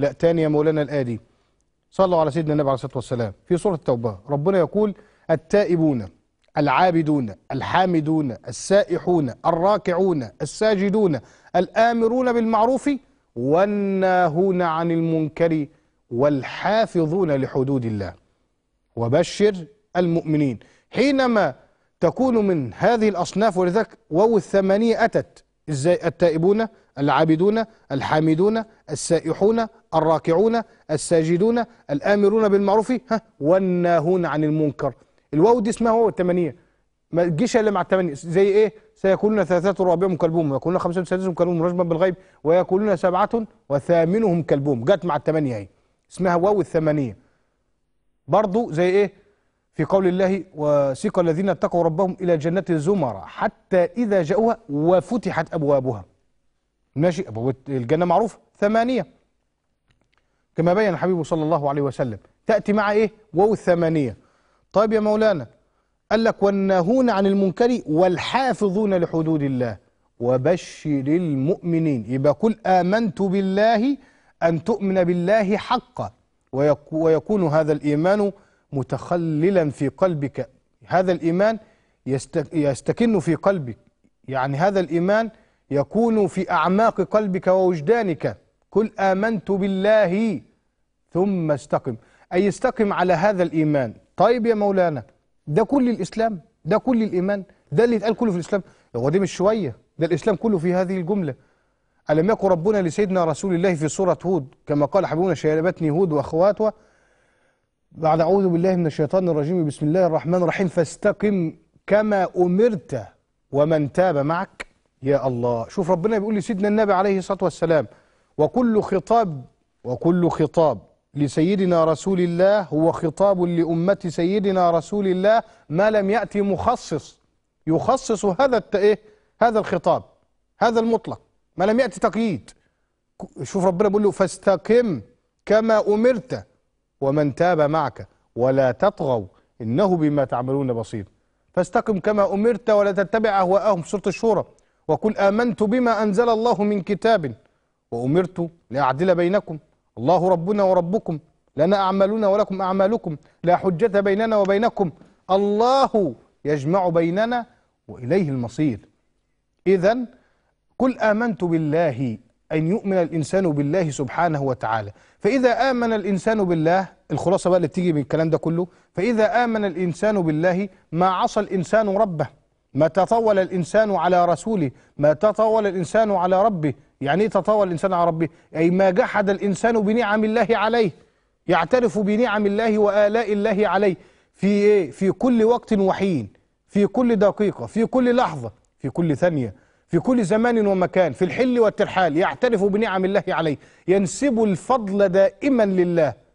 لا تاني يا مولانا الآدي صلوا على سيدنا النبي عليه الصلاة والسلام في سورة التوبة ربنا يقول التائبون العابدون الحامدون السائحون الراكعون الساجدون الآمرون بالمعروف والناهون عن المنكر والحافظون لحدود الله وبشر المؤمنين حينما تكون من هذه الأصناف ولذلك واو الثمانية أتت ازاي التائبون العابدون الحامدون السائحون الراكعون الساجدون الامرون بالمعروف ها والناهون عن المنكر الواو دي اسمها هو الثمانيه ما تجيش الا مع الثمانيه زي ايه سيكونون ثلاثه رابعهم كلبهم ويكونون خمسه سادسهم كلبهم رجما بالغيب ويكونون سبعه وثامنهم كلبهم جت مع الثمانيه اهي اسمها واو الثمانيه برضو زي ايه في قول الله وسيق الذين اتقوا ربهم إلى جنة زمر حتى إذا جاءوها وفتحت أبوابها ماشي أبواب الجنة معروفة ثمانية كما بين حبيبه صلى الله عليه وسلم تأتي مع إيه واو الثمانية طيب يا مولانا قال لك والناهون عن المنكر والحافظون لحدود الله وبشر المؤمنين يبقى قل آمنت بالله أن تؤمن بالله حقا ويكون هذا الإيمان متخللا في قلبك هذا الإيمان يستكن في قلبك يعني هذا الإيمان يكون في أعماق قلبك ووجدانك قل آمنت بالله ثم استقم أي استقم على هذا الإيمان طيب يا مولانا ده كل الإسلام ده كل الإيمان ده اللي اتقال كله في الإسلام هو دي مش شوية ده الإسلام كله في هذه الجملة ألم يكن ربنا لسيدنا رسول الله في سورة هود كما قال حبيبنا شيربتني هود وأخواتها بعد أعوذ بالله من الشيطان الرجيم بسم الله الرحمن الرحيم فاستقم كما أمرت ومن تاب معك يا الله شوف ربنا بيقول لسيدنا النبي عليه الصلاة والسلام وكل خطاب وكل خطاب لسيدنا رسول الله هو خطاب لأمة سيدنا رسول الله ما لم يأتي مخصص يخصص هذا الت... إيه؟ هذا الخطاب هذا المطلق ما لم يأتي تقييد شوف ربنا بيقول له فاستقم كما أمرت ومن تاب معك ولا تطغوا إنه بما تعملون بصير فاستقم كما أمرت ولا تتبع أهواءهم سورة الشورى وقل آمنت بما أنزل الله من كتاب وأمرت لأعدل بينكم الله ربنا وربكم لنا أعمالنا ولكم أعمالكم لا حجة بيننا وبينكم الله يجمع بيننا وإليه المصير إذا قل آمنت بالله أن يؤمن الإنسان بالله سبحانه وتعالى فإذا آمن الإنسان بالله الخلاصة بقى اللي بتيجي من الكلام ده كله فإذا آمن الإنسان بالله ما عصى الإنسان ربه ما تطول الإنسان على رسوله ما تطول الإنسان على ربه يعني ايه تطاول الإنسان على ربه أي ما جحد الإنسان بنعم الله عليه يعترف بنعم الله وآلاء الله عليه في إيه؟ في كل وقت وحين في كل دقيقة في كل لحظة في كل ثانية في كل زمان ومكان في الحل والترحال يعترف بنعم الله عليه ينسب الفضل دائما لله